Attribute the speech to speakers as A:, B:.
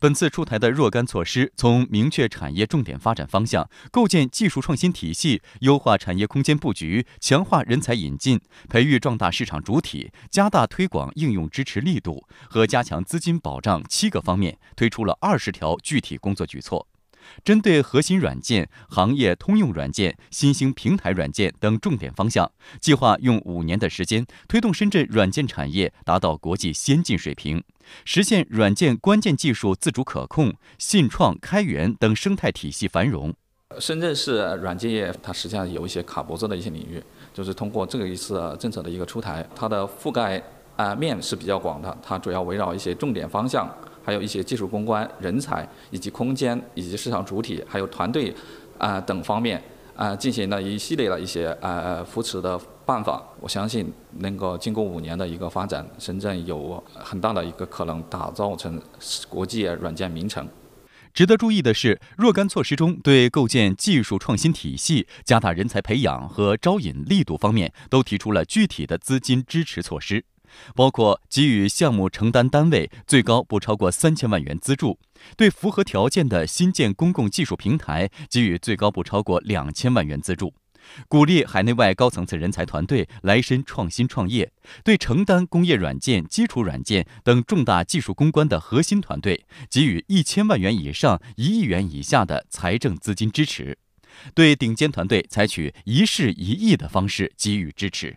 A: 本次出台的若干措施，从明确产业重点发展方向、构建技术创新体系、优化产业空间布局、强化人才引进、培育壮大市场主体、加大推广应用支持力度和加强资金保障七个方面，推出了二十条具体工作举措。针对核心软件、行业通用软件、新兴平台软件等重点方向，计划用五年的时间推动深圳软件产业达到国际先进水平，实现软件关键技术自主可控、信创、开源等生态体系繁荣。
B: 深圳市软件业它实际上有一些卡脖子的一些领域，就是通过这一次政策的一个出台，它的覆盖啊面是比较广的，它主要围绕一些重点方向。还有一些技术攻关、人才以及空间、以及市场主体，还有团队啊等方面啊进行了一系列的一些呃扶持的办法。我相信能够经过五年的一个发展，深圳有很大的一个可能打造成国际
A: 软件名城。值得注意的是，若干措施中对构建技术创新体系、加大人才培养和招引力度方面，都提出了具体的资金支持措施。包括给予项目承担单位最高不超过三千万元资助，对符合条件的新建公共技术平台给予最高不超过两千万元资助，鼓励海内外高层次人才团队来深创新创业。对承担工业软件、基础软件等重大技术攻关的核心团队，给予一千万元以上一亿元以下的财政资金支持；对顶尖团队，采取一事一议的方式给予支持。